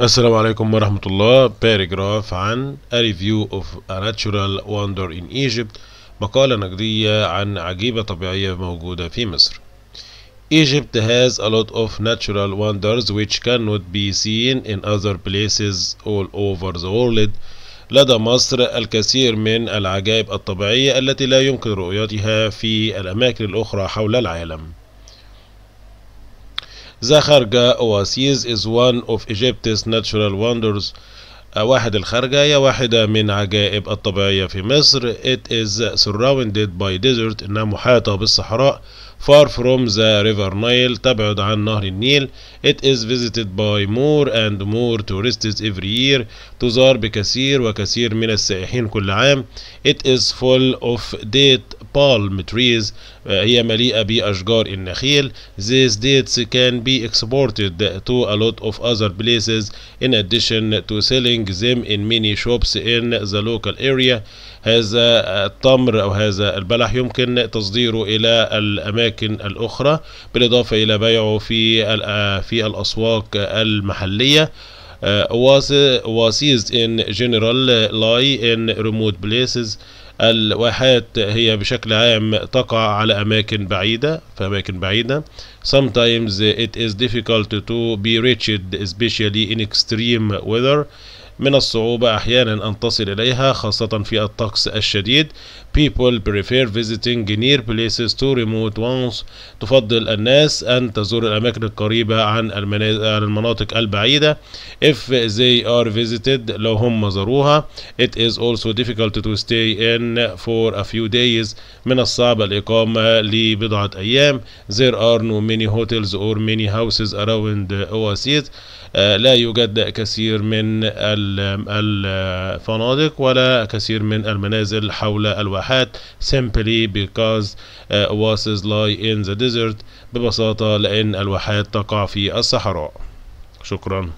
السلام عليكم ورحمة الله باريجراف عن A Review of a Natural Wonder in Egypt مقالة نقدية عن عجيبة طبيعية موجودة في مصر Egypt has a lot of natural wonders which cannot be seen in other places all over the world لدى مصر الكثير من العجائب الطبيعية التي لا يمكن رؤيتها في الأماكن الأخرى حول العالم خرجه Oasis is one of Egypt's natural wonders واحد الخرجة هي واحدة من عجائب الطبيعية في مصر It is surrounded by desert إنها محاطة بالصحراء far from the river Nile تبعد عن نهر النيل It is visited by more and more tourists every year تزار بكثير وكثير من السائحين كل عام It is full of date palm trees هي مليئة بأشجار النخيل these dates can be exported to a lot of other places in addition to selling them in many shops in the local area هذا التمر أو هذا البلح يمكن تصديره إلى الأماكن الأخرى بالإضافة إلى بيعه في في الأسواق المحلية was was used in general lie in remote places الواحات هي بشكل عام تقع على أماكن بعيدة في أماكن بعيدة sometimes it is difficult to be reached especially in extreme weather من الصعوبة أحيانا أن تصل إليها خاصة في الطقس الشديد people prefer visiting near places to remote ones تفضل الناس أن تزور الأماكن القريبة عن المناطق البعيدة if they are visited لو هم زاروها it is also difficult to stay in for a few days من الصعب الإقامة لبضعة أيام there are no many hotels or many houses around overseas لا يوجد كثير من ال الفنادق ولا كثير من المنازل حول الواحات simply because uh, oasis lie in the desert ببساطة لأن الواحات تقع في الصحراء شكراً